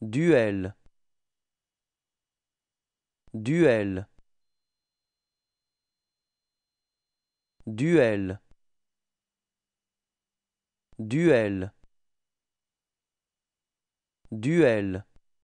Duel. Duel. Duel. Duel. Duel.